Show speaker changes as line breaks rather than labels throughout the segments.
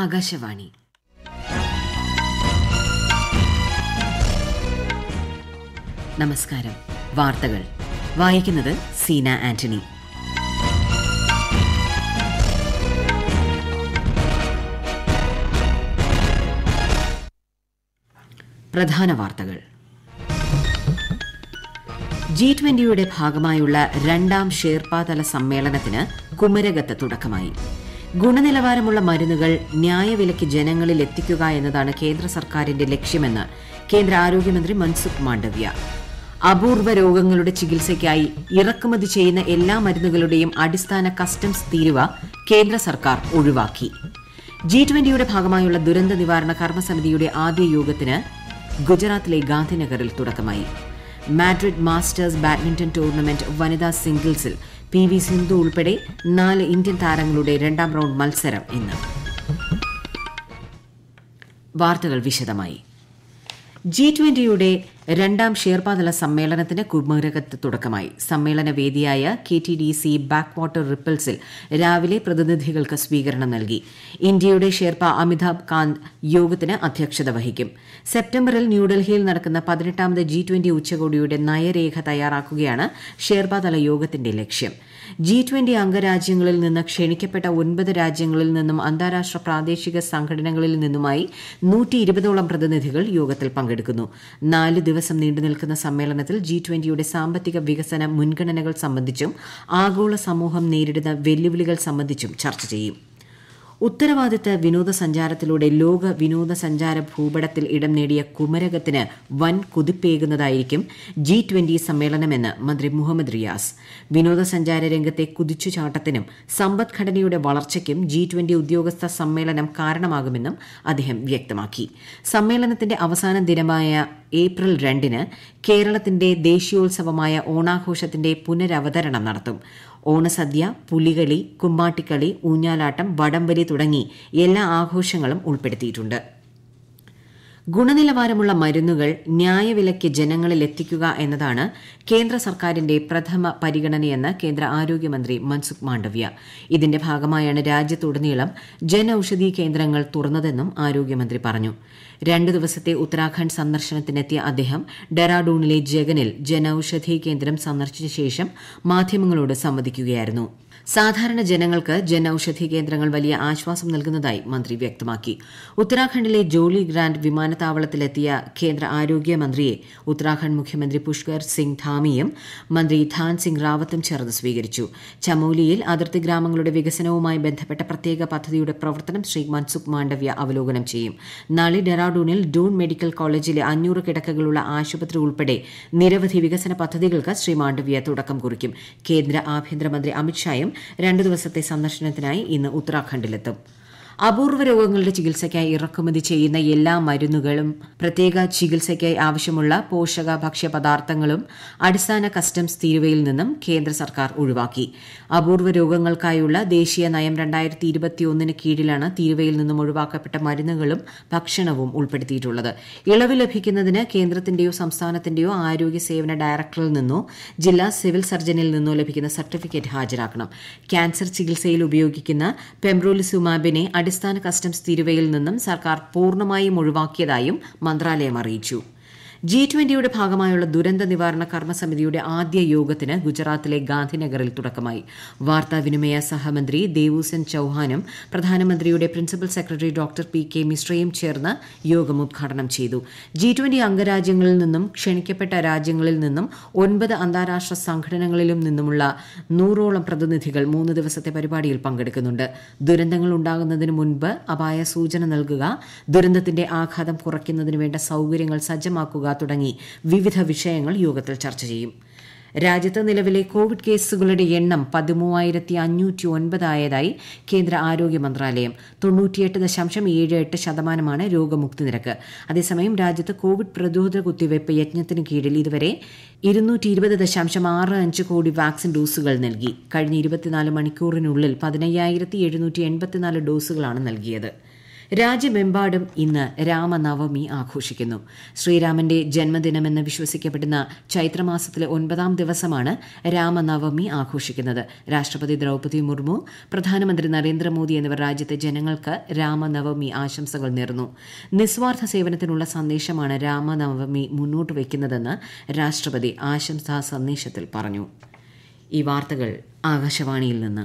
ആകാശവാണി നമസ്കാരം വാർത്തകൾ വായിക്കുന്നത് സീന ആന്റണി പ്രധാന വാർത്തകൾ ജി ട്വന്റിയുടെ ഭാഗമായുള്ള രണ്ടാം ഷേർപ്പാതല സമ്മേളനത്തിന് കുമരകത്ത് തുടക്കമായി ഗുണനിലവാരമുള്ള മരുന്നുകൾ ന്യായവിലയ്ക്ക് ജനങ്ങളിൽ എത്തിക്കുക എന്നതാണ് കേന്ദ്ര സർക്കാരിന്റെ ലക്ഷ്യമെന്ന് കേന്ദ്ര ആരോഗ്യമന്ത്രി മൻസുഖ് മാണ്ഡവ്യ അപൂർവ രോഗങ്ങളുടെ ചികിത്സയ്ക്കായി ഇറക്കുമതി ചെയ്യുന്ന എല്ലാ മരുന്നുകളുടെയും അടിസ്ഥാന കസ്റ്റംസ് തീരുവ കേന്ദ്ര സർക്കാർ ഒഴിവാക്കി ജി ട്വന്റിയുടെ ഭാഗമായുള്ള ദുരന്ത നിവാരണ കർമ്മസമിതിയുടെ ആദ്യ യോഗത്തിന് ഗുജറാത്തിലെ ഗാന്ധിനഗറിൽ തുടക്കമായി മാഡ്രിഡ് മാസ്റ്റേഴ്സ് ബാഡ്മിന്റൺ ടൂർണമെന്റ് വനിതാ സിംഗിൾസിൽ പി വി സിന്ധു ഉൾപ്പെടെ നാല് ഇന്ത്യൻ താരങ്ങളുടെ രണ്ടാം റൗണ്ട് മത്സരം ഇന്ന് വാർത്തകൾ വിശദമായി ജി ട്വന്റിയുടെ രണ്ടാം ഷേർപാതല സമ്മേളനത്തിന് കുമരകത്ത് തുടക്കമായി സമ്മേളന വേദിയായ K T D C backwater റിപ്പിൾസിൽ രാവിലെ പ്രതിനിധികൾക്ക് സ്വീകരണം നൽകി ഇന്ത്യയുടെ ഷേർപ്പ അമിതാഭ് കാന്ത് യോഗത്തിന് അധ്യക്ഷത വഹിക്കും സെപ്റ്റംബറിൽ ന്യൂഡൽഹിയിൽ നടക്കുന്ന പതിനെട്ടാമത് ജി ട്വന്റി ഉച്ചകോടിയുടെ നയരേഖ തയ്യാറാക്കുകയാണ് ഷേർപാതല യോഗത്തിന്റെ ലക്ഷ്യം ജി ട്വന്റി അംഗരാജ്യങ്ങളിൽ നിന്ന് ക്ഷണിക്കപ്പെട്ട ഒൻപത് രാജ്യങ്ങളിൽ നിന്നും അന്താരാഷ്ട്ര പ്രാദേശിക സംഘടനകളിൽ നിന്നുമായി നൂറ്റി ഇരുപതോളം പ്രതിനിധികൾ യോഗത്തിൽ പങ്കെടുക്കുന്നു നാല് ദിവസം നീണ്ടു നിൽക്കുന്ന സമ്മേളനത്തിൽ ജി ട്വന്റിയുടെ സാമ്പത്തിക വികസന മുൻഗണനകൾ സംബന്ധിച്ചും ആഗോള സമൂഹം നേരിടുന്ന വെല്ലുവിളികൾ സംബന്ധിച്ചും ചർച്ച ചെയ്യും ഉത്തരവാദിത്ത വിനോദസഞ്ചാരത്തിലൂടെ ലോക വിനോദസഞ്ചാര ഭൂപടത്തിൽ ഇടം നേടിയ കുമരകത്തിന് വൻ കുതിപ്പേകുന്നതായിരിക്കും ജി ട്വന്റി സമ്മേളനമെന്ന് മന്ത്രി മുഹമ്മദ് റിയാസ് വിനോദസഞ്ചാര രംഗത്തെ കുതിച്ചുചാട്ടത്തിനും സമ്പദ്ഘടനയുടെ വളർച്ചയ്ക്കും ജി ട്വന്റി ഉദ്യോഗസ്ഥ സമ്മേളനം കാരണമാകുമെന്നും അദ്ദേഹം വ്യക്തമാക്കി സമ്മേളനത്തിന്റെ അവസാന ദിനമായ ഏപ്രിൽ രണ്ടിന് കേരളത്തിന്റെ ദേശീയോത്സവമായ ഓണാഘോഷത്തിന്റെ പുനരവതരണം നടത്തും ഓണസദ്യ പുലികളി കുമ്മാട്ടിക്കളി ഊഞ്ഞാലാട്ടം വടംവലി തുടങ്ങി എല്ലാ ആഘോഷങ്ങളും ഉൾപ്പെടുത്തിയിട്ടുണ്ട് ഗുണനിലവാരമുള്ള മരുന്നുകൾ ന്യായവിലയ്ക്ക് ജനങ്ങളിൽ എത്തിക്കുക എന്നതാണ് കേന്ദ്ര സർക്കാരിന്റെ പ്രഥമ പരിഗണനയെന്ന് കേന്ദ്ര ആരോഗ്യമന്ത്രി മൻസുഖ് മാണ്ഡവ്യ ഇതിന്റെ ഭാഗമായാണ് രാജ്യത്തുടനീളം ഔഷധി കേന്ദ്രങ്ങൾ തുറന്നതെന്നും ആരോഗ്യമന്ത്രി പറഞ്ഞു രണ്ട് ദിവസത്തെ ഉത്തരാഖണ്ഡ് സന്ദർശനത്തിനെത്തിയ അദ്ദേഹം ഡെറാഡൂണിലെ ജഗനിൽ ഔഷധി കേന്ദ്രം സന്ദർശിച്ച ശേഷം മാധ്യമങ്ങളോട് സംവദിക്കുകയായിരുന്നു സാധാരണ ജനങ്ങൾക്ക് ജനൌഷധി കേന്ദ്രങ്ങൾ വലിയ ആശ്വാസം നൽകുന്നതായി മന്ത്രി വ്യക്തമാക്കി ഉത്തരാഖണ്ഡിലെ ജോളി ഗ്രാന്റ് വിമാനത്താവളത്തിലെത്തിയ കേന്ദ്ര ആരോഗ്യമന്ത്രിയെ ഉത്തരാഖണ്ഡ് മുഖ്യമന്ത്രി പുഷ്കർ സിംഗ് ധാമിയും മന്ത്രി ധാൻ സിംഗ് റാവത്തും ചേർന്ന് സ്വീകരിച്ചു ചമോലിയിൽ അതിർത്തി ഗ്രാമങ്ങളുടെ വികസനവുമായി ബന്ധപ്പെട്ട പ്രത്യേക പദ്ധതിയുടെ പ്രവർത്തനം ശ്രീ മൻസുഖ് മാണ്ഡവ്യ അവലോകനം ചെയ്യും നാളെ ഡെറാഡൂണിൽ ഡൂൺ മെഡിക്കൽ കോളേജിലെ അഞ്ഞൂറ് കിടക്കകളുള്ള ആശുപത്രി ഉൾപ്പെടെ നിരവധി വികസന പദ്ധതികൾക്ക് ശ്രീ മാണ്ഡവ്യ തുടക്കം കുറിക്കും കേന്ദ്ര ആഭ്യന്തരമന്ത്രി അമിത്ഷായും രണ്ട് ദിവസത്തെ സന്ദർശനത്തിനായി ഇന്ന് ഉത്തരാഖണ്ഡിലെത്തും അപൂർവ രോഗങ്ങളുടെ ചികിത്സയ്ക്കായി ഇറക്കുമതി ചെയ്യുന്ന എല്ലാ മരുന്നുകളും പ്രത്യേക ചികിത്സയ്ക്കായി ആവശ്യമുള്ള പോഷക ഭക്ഷ്യപദാർത്ഥങ്ങളും അടിസ്ഥാന കസ്റ്റംസ് തീരുവയിൽ നിന്നും കേന്ദ്ര സർക്കാർ ഒഴിവാക്കി അപൂർവ രോഗങ്ങൾക്കായുള്ള ദേശീയ നയം രണ്ടായിരത്തി ഇരുപത്തിയൊന്നിന് കീഴിലാണ് തീരുവയിൽ നിന്നും ഒഴിവാക്കപ്പെട്ട മരുന്നുകളും ഭക്ഷണവും ഉൾപ്പെടുത്തിയിട്ടുള്ളത് ഇളവ് ലഭിക്കുന്നതിന് കേന്ദ്രത്തിന്റെയോ സംസ്ഥാനത്തിന്റെയോ ആരോഗ്യ സേവന ഡയറക്ടറിൽ നിന്നോ ജില്ലാ സിവിൽ സർജനിൽ നിന്നോ ലഭിക്കുന്ന സർട്ടിഫിക്കറ്റ് ഹാജരാക്കണം ക്യാൻസർ ചികിത്സയിൽ ഉപയോഗിക്കുന്ന പെംബ്രോലിസുമാബിനെ അടിസ്ഥാന കസ്റ്റംസ് തീരുവയിൽ നിന്നും സർക്കാർ പൂർണ്ണമായും ഒഴിവാക്കിയതായും മന്ത്രാലയം അറിയിച്ചു ജി ട്വന്റിയുടെ ഭാഗമായുള്ള ദുരന്ത നിവാരണ കർമ്മസമിതിയുടെ ആദ്യ യോഗത്തിന് ഗുജറാത്തിലെ ഗാന്ധിനഗറിൽ തുടക്കമായി വാർത്താവിനിമയ സഹമന്ത്രി ദേവൂസൻ ചൌഹാനും പ്രധാനമന്ത്രിയുടെ principal secretary doctor P K മിശ്രയും ചേർന്ന് യോഗം ഉദ്ഘാടനം ചെയ്തു ജി ട്വന്റി അംഗരാജ്യങ്ങളിൽ നിന്നും ക്ഷണിക്കപ്പെട്ട രാജ്യങ്ങളിൽ നിന്നും ഒൻപത് അന്താരാഷ്ട്ര സംഘടനകളിലും നിന്നുമുള്ള നൂറോളം പ്രതിനിധികൾ മൂന്ന് ദിവസത്തെ പരിപാടിയിൽ പങ്കെടുക്കുന്നുണ്ട് ദുരന്തങ്ങൾ ഉണ്ടാകുന്നതിന് മുൻപ് അപായ സൂചന നൽകുക ദുരന്തത്തിന്റെ ആഘാതം കുറയ്ക്കുന്നതിന് വേണ്ട സൌകര്യങ്ങൾ സജ്ജമാക്കുക തുടങ്ങി വിവിധ വിഷയങ്ങൾ യോഗത്തിൽ ചർച്ച ചെയ്യും രാജ്യത്ത് നിലവിലെ കോവിഡ് കേസുകളുടെ എണ്ണം പതിമൂവായിരത്തി അഞ്ഞൂറ്റി ഒൻപതായതായി കേന്ദ്ര ആരോഗ്യ മന്ത്രാലയം തൊണ്ണൂറ്റിയെട്ട് ദശാംശം ഏഴ് എട്ട് ശതമാനമാണ് രോഗമുക്തി നിരക്ക് അതേസമയം രാജ്യത്ത് കോവിഡ് പ്രതിരോധ കുത്തിവയ്പ് യജ്ഞത്തിന് കീഴിൽ ഇതുവരെ ഇരുന്നൂറ്റി ഇരുപത് ദശാംശം ആറ് അഞ്ച് കോടി വാക്സിൻ ഡോസുകൾ നൽകി കഴിഞ്ഞ ഇരുപത്തിനാല് മണിക്കൂറിനുള്ളിൽ പതിനയ്യായിരത്തി എഴുന്നൂറ്റി എൺപത്തിനാല് ഡോസുകളാണ് നൽകിയത് രാജ്യമെമ്പാടും ഇന്ന് രാമനവമി ആഘോഷിക്കുന്നു ശ്രീരാമന്റെ ജന്മദിനമെന്ന് വിശ്വസിക്കപ്പെടുന്ന ചൈത്രമാസത്തിലെ ഒൻപതാം ദിവസമാണ് രാമനവമി ആഘോഷിക്കുന്നത് രാഷ്ട്രപതി ദ്രൌപദി മുർമു പ്രധാനമന്ത്രി നരേന്ദ്രമോദി എന്നിവർ രാജ്യത്തെ ജനങ്ങൾക്ക് രാമനവമി ആശംസകൾ നേർന്നു നിസ്വാർത്ഥ സേവനത്തിനുള്ള സന്ദേശമാണ് രാമനവമി മുന്നോട്ട് വയ്ക്കുന്നതെന്ന് രാഷ്ട്രപതി ആശംസാ സന്ദേശത്തിൽ പറഞ്ഞു ഈ വാർത്തകൾ ആകാശവാണിയിൽ നിന്ന്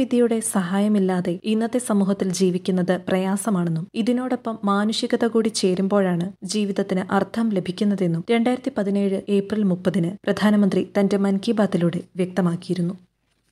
വിദ്യയുടെ സഹായമില്ലാതെ ഇന്നത്തെ സമൂഹത്തിൽ ജീവിക്കുന്നത് പ്രയാസമാണെന്നും ഇതിനോടൊപ്പം മാനുഷികത കൂടി ചേരുമ്പോഴാണ് ജീവിതത്തിന് അർത്ഥം ലഭിക്കുന്നതെന്നും രണ്ടായിരത്തി പതിനേഴ് ഏപ്രിൽ മുപ്പതിന് പ്രധാനമന്ത്രി തന്റെ മൻ കി ബാത്തിലൂടെ വ്യക്തമാക്കിയിരുന്നു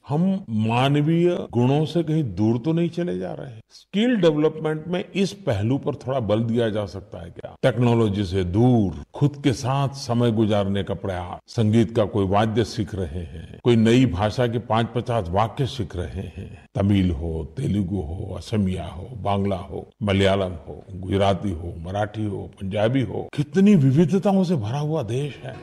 हम मानवीय गुणों से कहीं दूर तो नहीं चले जा रहे स्किल डेवलपमेंट में इस पहलू पर थोड़ा बल दिया जा सकता है क्या टेक्नोलॉजी से दूर खुद के साथ समय गुजारने का प्रयास संगीत का कोई वाद्य सीख रहे हैं कोई नई भाषा के पांच पचास वाक्य सीख रहे हैं तमिल हो तेलुगु हो असमिया हो बांग्ला हो मलयालम हो गुजराती हो मराठी हो पंजाबी हो कितनी विविधताओं से भरा हुआ देश है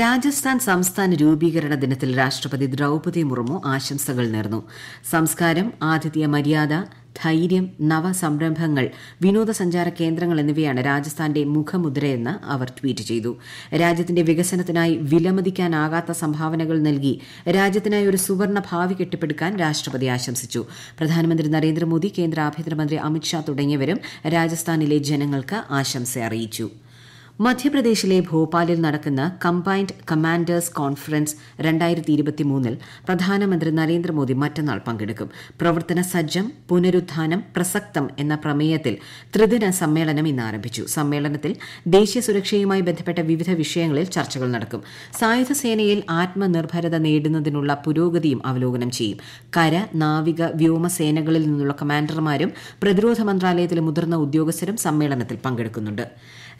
രാജസ്ഥാൻ സംസ്ഥാന രൂപീകരണ ദിനത്തിൽ രാഷ്ട്രപതി ദ്രൌപതി മുർമു ആശംസകൾ നേർന്നു സംസ്കാരം ആതിഥ്യ മര്യാദ ധൈര്യം നവസംരംഭങ്ങൾ വിനോദസഞ്ചാര കേന്ദ്രങ്ങൾ എന്നിവയാണ് രാജസ്ഥാന്റെ മുഖമുദ്രയെന്ന് അവർ ട്വീറ്റ് ചെയ്തു രാജ്യത്തിന്റെ വികസനത്തിനായി വിലമതിക്കാനാകാത്ത സംഭാവനകൾ നൽകി രാജ്യത്തിനായി ഒരു സുവർണ ഭാവി കെട്ടിപ്പടുക്കാൻ രാഷ്ട്രപതി ആശംസിച്ചു പ്രധാനമന്ത്രി നരേന്ദ്രമോദി കേന്ദ്ര ആഭ്യന്തരമന്ത്രി അമിത്ഷാ തുടങ്ങിയവരും രാജസ്ഥാനിലെ ജനങ്ങൾക്ക് ആശംസ അറിയിച്ചു മധ്യപ്രദേശിലെ ഭോപ്പാലിൽ നടക്കുന്ന കംബൈൻഡ് കമാൻഡേഴ്സ് കോൺഫറൻസ് രണ്ടായിരത്തി ഇരുപത്തിമൂന്നിൽ പ്രധാനമന്ത്രി നരേന്ദ്രമോദി മറ്റന്നാൾ പങ്കെടുക്കും പ്രവർത്തന സജ്ജം പുനരുത്ഥാനം പ്രസക്തം എന്ന പ്രമേയത്തിൽ ത്രിദിന സമ്മേളനം ഇന്ന് ആരംഭിച്ചു സമ്മേളനത്തിൽ ദേശീയ സുരക്ഷയുമായി ബന്ധപ്പെട്ട വിവിധ വിഷയങ്ങളിൽ ചർച്ചകൾ നടക്കും സായുധ സേനയിൽ ആത്മനിർഭരത നേടുന്നതിനുള്ള പുരോഗതിയും അവലോകനം ചെയ്യും കര നാവിക വ്യോമസേനകളിൽ നിന്നുള്ള കമാൻഡർമാരും പ്രതിരോധ മന്ത്രാലയത്തിലെ മുതിർന്ന ഉദ്യോഗസ്ഥരും സമ്മേളനത്തിൽ പങ്കെടുക്കുന്നുണ്ട്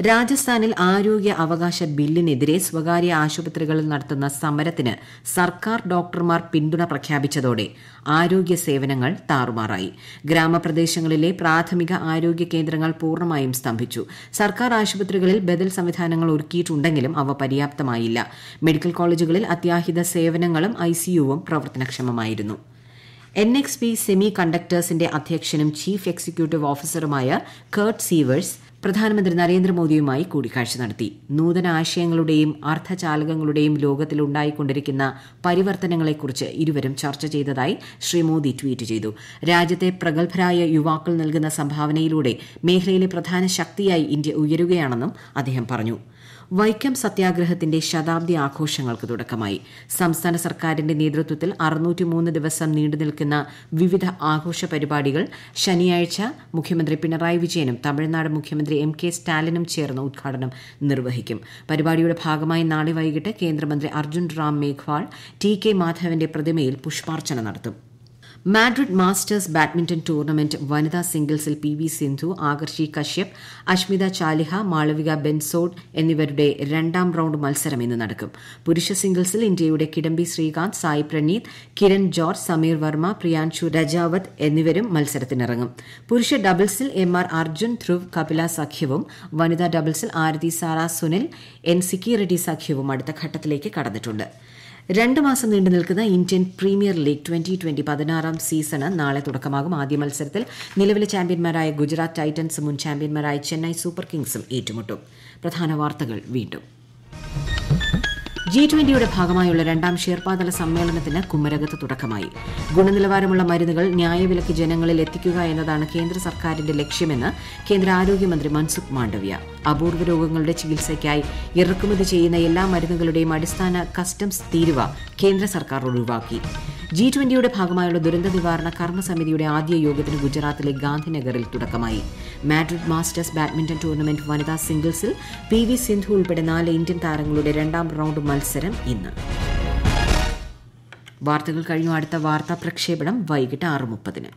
രാജസ്ഥാനിൽ ആരോഗ്യ അവകാശ ബില്ലിനെതിരെ സ്വകാര്യ ആശുപത്രികളിൽ നടത്തുന്ന സമരത്തിന് സർക്കാർ ഡോക്ടർമാർ പിന്തുണ പ്രഖ്യാപിച്ചതോടെ ആരോഗ്യ സേവനങ്ങൾ താറുമാറായി ഗ്രാമപ്രദേശങ്ങളിലെ പ്രാഥമിക ആരോഗ്യ കേന്ദ്രങ്ങൾ പൂർണ്ണമായും സ്തംഭിച്ചു സർക്കാർ ആശുപത്രികളിൽ ബദൽ സംവിധാനങ്ങൾ ഒരുക്കിയിട്ടുണ്ടെങ്കിലും അവ പര്യാപ്തമായില്ല മെഡിക്കൽ കോളേജുകളിൽ അത്യാഹിത സേവനങ്ങളും ഐസിയുവും പ്രവർത്തനക്ഷമമായിരുന്നു എൻ എക്സ് പി സെമി കണ്ടക്ടേഴ്സിന്റെ അധ്യക്ഷനും ചീഫ് എക്സിക്യൂട്ടീവ് ഓഫീസറുമായ കേർട്ട് സീവേഴ്സ് പ്രധാനമന്ത്രി നരേന്ദ്രമോദിയുമായി കൂടിക്കാഴ്ച നടത്തി നൂതന ആശയങ്ങളുടെയും അർത്ഥചാലകങ്ങളുടെയും ലോകത്തിൽ ഉണ്ടായിക്കൊണ്ടിരിക്കുന്ന പരിവർത്തനങ്ങളെക്കുറിച്ച് ഇരുവരും ചർച്ച ചെയ്തതായി ശ്രീ മോദി ട്വീറ്റ് ചെയ്തു രാജ്യത്തെ പ്രഗത്ഭരായ യുവാക്കൾ നൽകുന്ന സംഭാവനയിലൂടെ മേഖലയിലെ പ്രധാന ശക്തിയായി ഇന്ത്യ ഉയരുകയാണെന്നും അദ്ദേഹം പറഞ്ഞു വൈക്കം സത്യാഗ്രഹത്തിന്റെ ശതാബ്ദി ആഘോഷങ്ങൾക്ക് തുടക്കമായി സംസ്ഥാന സർക്കാരിന്റെ നേതൃത്വത്തിൽ ദിവസം നിൽക്കുന്ന വിവിധ ആഘോഷ പരിപാടികൾ ശനിയാഴ്ച മുഖ്യമന്ത്രി പിണറായി വിജയനും തമിഴ്നാട് മുഖ്യമന്ത്രി എം കെ സ്റ്റാലിനും ചേർന്ന് ഉദ്ഘാടനം നിർവഹിക്കും പരിപാടിയുടെ ഭാഗമായി നാളെ വൈകിട്ട് കേന്ദ്രമന്ത്രി അർജുൻ റാം മേഘ്വാൾ ടി കെ മാധവന്റെ പ്രതിമയിൽ പുഷ്പാർച്ചന നടത്തും മാഡ്രിഡ് മാസ്റ്റേഴ്സ് ബാഡ്മിന്റൺ ടൂർണമെന്റ് വനിതാ സിംഗിൾസിൽ പി വി സിന്ധു ആകർഷി കശ്യപ് അഷ്മിത ചാലിഹ മാളവിക ബെൻസോഡ് എന്നിവരുടെ രണ്ടാം റൌണ്ട് മത്സരം ഇന്ന് നടക്കും പുരുഷ സിംഗിൾസിൽ ഇന്ത്യയുടെ കിഡംബി ശ്രീകാന്ത് സായ് പ്രണീത് കിരൺ ജോർജ് സമീർ വർമ്മ പ്രിയാൻഷു രജാവത് എന്നിവരും മത്സരത്തിനിറങ്ങും പുരുഷ ഡബിൾസിൽ എം ആർ അർജുൻ ധ്രുവ് കപില സഖ്യവും വനിതാ ഡബിൾസിൽ ആരതി സാറ സുനിൽ എൻ സിക്കി റെഡ്ഡി സഖ്യവും അടുത്ത ഘട്ടത്തിലേക്ക് കടന്നിട്ടുണ്ട് രണ്ട് മാസം നീണ്ടു നിൽക്കുന്ന Indian premier league twenty twenty പതിനാറാം സീസണ് നാളെ തുടക്കമാകും ആദ്യ മത്സരത്തിൽ നിലവിലെ ചാമ്പ്യന്മാരായ ഗുജറാത്ത് ടൈറ്റൻസും മുൻ ചാമ്പ്യന്മാരായ ചെന്നൈ സൂപ്പർ കിങ്സും ഏറ്റുമുട്ടും പ്രധാന വാർത്തകൾ വീണ്ടും ജി ട്വന്റിയുടെ ഭാഗമായുള്ള രണ്ടാം ഷേർപാതല സമ്മേളനത്തിന് കുമരകത്ത് തുടക്കമായി ഗുണനിലവാരമുള്ള മരുന്നുകൾ ന്യായവിലക്ക് ജനങ്ങളിൽ എത്തിക്കുക എന്നതാണ് കേന്ദ്ര സർക്കാരിന്റെ ലക്ഷ്യമെന്ന് കേന്ദ്ര ആരോഗ്യമന്ത്രി മൻസുഖ് മാണ്ഡവ്യ അപൂർവ രോഗങ്ങളുടെ ചികിത്സയ്ക്കായി ഇറക്കുമതി ചെയ്യുന്ന എല്ലാ മരുന്നുകളുടെയും അടിസ്ഥാന കസ്റ്റംസ് തീരുവ കേന്ദ്ര സർക്കാർ ഒഴിവാക്കി ജി ട്വന്റിയുടെ ഭാഗമായുള്ള ദുരന്ത നിവാരണ കർമ്മസമിതിയുടെ ആദ്യ യോഗത്തിന് ഗുജറാത്തിലെ ഗാന്ധിനഗറിൽ തുടക്കമായി മാഡ്രിഡ് മാസ്റ്റേഴ്സ് ബാഡ്മിന്റൺ ടൂർണമെന്റ് വനിതാ സിംഗിൾസിൽ പി വി സിന്ധു ഉൾപ്പെടെ നാല് ഇന്ത്യൻ താരങ്ങളുടെ രണ്ടാം റൌണ്ട് മത്സരം മത്സരം ഇന്ന് വാർത്തകൾ കഴിഞ്ഞു അടുത്ത വാർത്താ പ്രക്ഷേപണം വൈകിട്ട് ആറ് മുപ്പതിന്